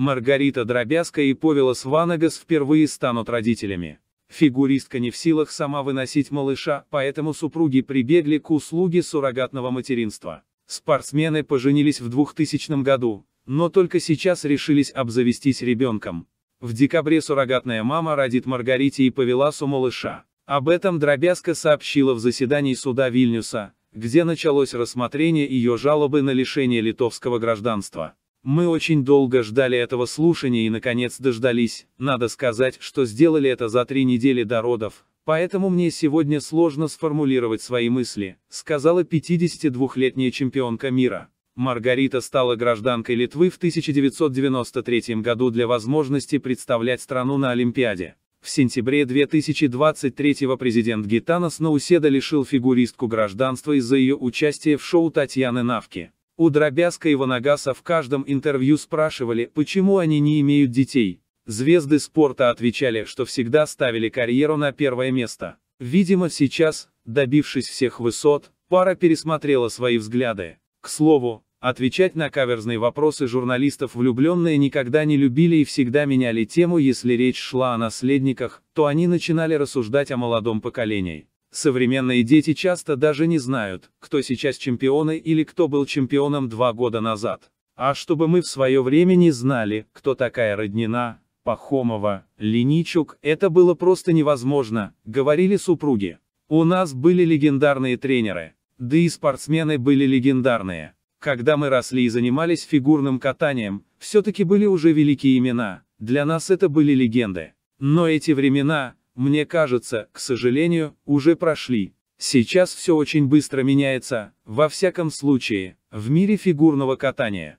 Маргарита Дробязка и Повелос Ванагас впервые станут родителями. Фигуристка не в силах сама выносить малыша, поэтому супруги прибегли к услуге суррогатного материнства. Спортсмены поженились в 2000 году, но только сейчас решились обзавестись ребенком. В декабре суррогатная мама родит Маргарите и Павеласу малыша. Об этом Дробязка сообщила в заседании суда Вильнюса, где началось рассмотрение ее жалобы на лишение литовского гражданства. Мы очень долго ждали этого слушания и наконец дождались, надо сказать, что сделали это за три недели до родов, поэтому мне сегодня сложно сформулировать свои мысли, сказала 52-летняя чемпионка мира. Маргарита стала гражданкой Литвы в 1993 году для возможности представлять страну на Олимпиаде. В сентябре 2023 президент Гитанас Науседа лишил фигуристку гражданства из-за ее участия в шоу Татьяны Навки. У Дробязка и Ванагаса в каждом интервью спрашивали, почему они не имеют детей. Звезды спорта отвечали, что всегда ставили карьеру на первое место. Видимо, сейчас, добившись всех высот, пара пересмотрела свои взгляды. К слову, отвечать на каверзные вопросы журналистов влюбленные никогда не любили и всегда меняли тему, если речь шла о наследниках, то они начинали рассуждать о молодом поколении. Современные дети часто даже не знают, кто сейчас чемпионы или кто был чемпионом два года назад. А чтобы мы в свое время не знали, кто такая Роднина, Пахомова, Леничук, это было просто невозможно, говорили супруги. У нас были легендарные тренеры, да и спортсмены были легендарные. Когда мы росли и занимались фигурным катанием, все-таки были уже великие имена, для нас это были легенды. Но эти времена, мне кажется, к сожалению, уже прошли. Сейчас все очень быстро меняется, во всяком случае, в мире фигурного катания.